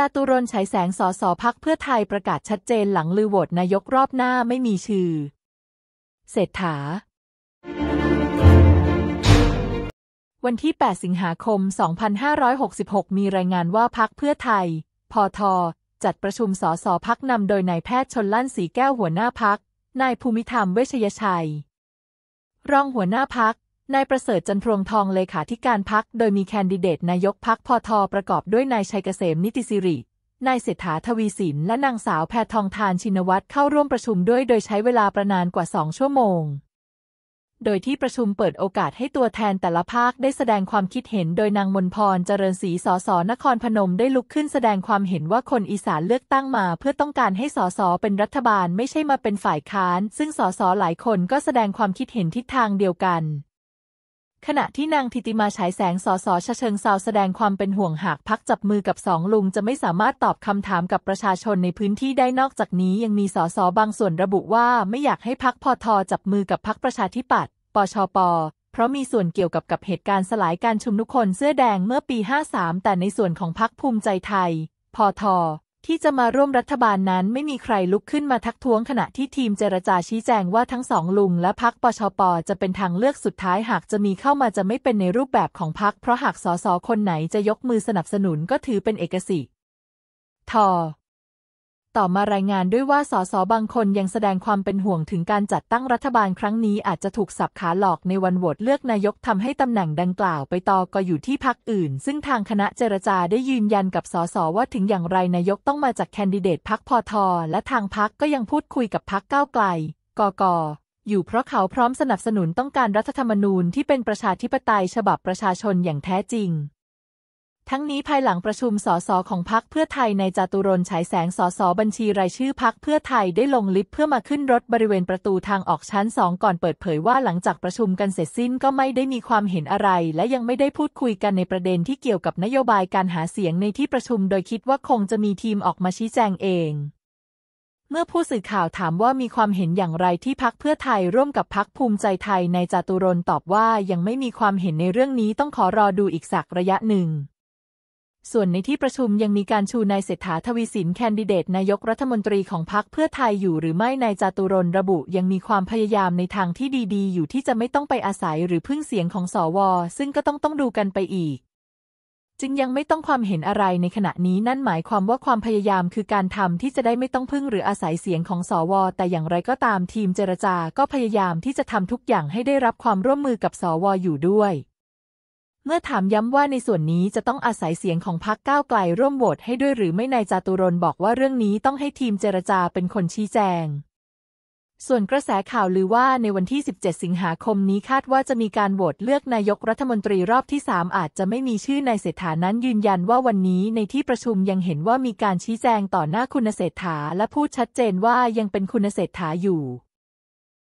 จาตุรนฉายแสงสอสอพักเพื่อไทยประกาศชัดเจนหลังลือโหวตนายกรอบหน้าไม่มีชื่อเศรษฐา วันที่ 8 สิงหาคม 2566 มีรายงานว่าพักเพื่อไทยพอทอจัดประชุมสอสอพักนำโดยนายแพทย์ชนลั่นสีแก้วหัวหน้าพักนายภูมิธรรมเวชยชัย รองหัวหน้าพักนายประเสริฐจันทรงทองเลขาธิการพัก โดยมีแคนดิเดตนายกพักพอทอประกอบด้วยนายชัยเกษมนิติสิริ นายเศรษฐาทวีสินและนางสาวแพทองทานชินวัตรเข้าร่วมประชุมด้วย โดยใช้เวลาประนานกว่าสองชั่วโมง โดยที่ประชุมเปิดโอกาสให้ตัวแทนแต่ละภาค ได้แสดงความคิดเห็น โดยนางมนพรเจริญศรีสอสนครพนมได้ลุกขึ้นแสดงความเห็นว่าคนอีสานเลือกตั้งมาเพื่อต้องการให้สอสเป็นรัฐบาลไม่ใช่มาเป็นฝ่ายค้าน ซึ่งสอสหลายคนก็แสดงความคิดเห็นทิศทางเดียวกันขณะที่นางทิติมาฉายแสงสอสอชเชิงเซาแสดงความเป็นห่วงหากพักจับมือกับสองลุงจะไม่สามารถตอบคำถามกับประชาชนในพื้นที่ได้นอกจากนี้ ยังมีสอสอบางส่วนระบุว่าไม่อยากให้พักพอทอจับมือกับพักประชาธิปัตย์ปชป เพราะมีส่วนเกี่ยวกับกับเหตุการณ์สลายการชุมนุมคนเสื้อแดงเมื่อปี 53 แต่ในส่วนของพักภูมิใจไทยพอทอที่จะมาร่วมรัฐบาลนั้นไม่มีใครลุกขึ้นมาทักท้วงขณะที่ทีมเจรจาชี้แจงว่าทั้งสองลุงและพักปชปจะเป็นทางเลือกสุดท้ายหากจะมีเข้ามาจะไม่เป็นในรูปแบบของพักเพราะหากสสคนไหนจะยกมือสนับสนุนก็ถือเป็นเอกสิทธิ์ ทอต่อมารายงานด้วยว่าสสบางคนยังแสดงความเป็นห่วงถึงการจัดตั้งรัฐบาลครั้งนี้อาจจะถูกสับขาหลอกในวันโหวตเลือกนายกทำให้ตำแหน่งดังกล่าวไปต่อก็อยู่ที่พักอื่น ซึ่งทางคณะเจรจาได้ยืนยันกับสสว่าถึงอย่างไรนายกต้องมาจากแคนดิเดตพักพอทอและทางพักก็ยังพูดคุยกับพักก้าวไกลกกอยู่เพราะเขาพร้อมสนับสนุนต้องการรัฐธรรมนูญที่เป็นประชาธิปไตยฉบับประชาชนอย่างแท้จริงทั้งนี้ภายหลังประชุมสสของพักเพื่อไทยในจตุรนฉายแสงสสบัญชีรายชื่อพักเพื่อไทยได้ลงลิฟต์เพื่อมาขึ้นรถบริเวณประตูทางออกชั้นสองก่อนเปิดเผยว่าหลังจากประชุมกันเสร็จสิ้นก็ไม่ได้มีความเห็นอะไร และยังไม่ได้พูดคุยกันในประเด็นที่เกี่ยวกับนโยบายการหาเสียงในที่ประชุมโดยคิดว่าคงจะมีทีมออกมาชี้แจงเอง เมื่อผู้สื่อข่าวถามว่ามีความเห็นอย่างไรที่พักเพื่อไทยร่วมกับพักภูมิใจไทย ในจตุรนตอบว่ายังไม่มีความเห็นในเรื่องนี้ ต้องขอรอดูอีกสักระยะหนึ่งส่วนในที่ประชุมยังมีการชูนายเศรษฐาทวีสินแคนดิเดตนายกรัฐมนตรีของพรรคเพื่อไทยอยู่หรือไม่นายจตุรนระบุ ยังมีความพยายามในทางที่ดีๆ อยู่ที่จะไม่ต้องไปอาศัยหรือพึ่งเสียงของสว ซึ่งก็ต้องต้องดูกันไปอีก จึงยังไม่ต้องความเห็นอะไรในขณะนี้นั่นหมายความว่าความพยายามคือการทำที่จะได้ไม่ต้องพึ่งหรืออาศัยเสียงของสว แต่อย่างไรก็ตามทีมเจรจา ก็พยายามที่จะทำทุกอย่างให้ได้รับความร่วมมือกับสว อยู่ด้วยเมื่อถามย้ำว่าในส่วนนี้จะต้องอาศัยเสียงของพรรคก้าวไกลร่วมโหวตให้ด้วยหรือไม่นายจาตุรนบอกว่าเรื่องนี้ต้องให้ทีมเจรจาเป็นคนชี้แจง ส่วนกระแสข่าวลือว่าในวันที่ 17 สิงหาคมนี้คาดว่าจะมีการโหวตเลือกนายกรัฐมนตรีรอบที่ 3 อาจจะไม่มีชื่อนายเศรษฐานั้นยืนยันว่าวันนี้ในที่ประชุมยังเห็นว่ามีการชี้แจงต่อหน้าคุณเศรษฐา และพูดชัดเจนว่ายังเป็นคุณเศรษฐาอยู่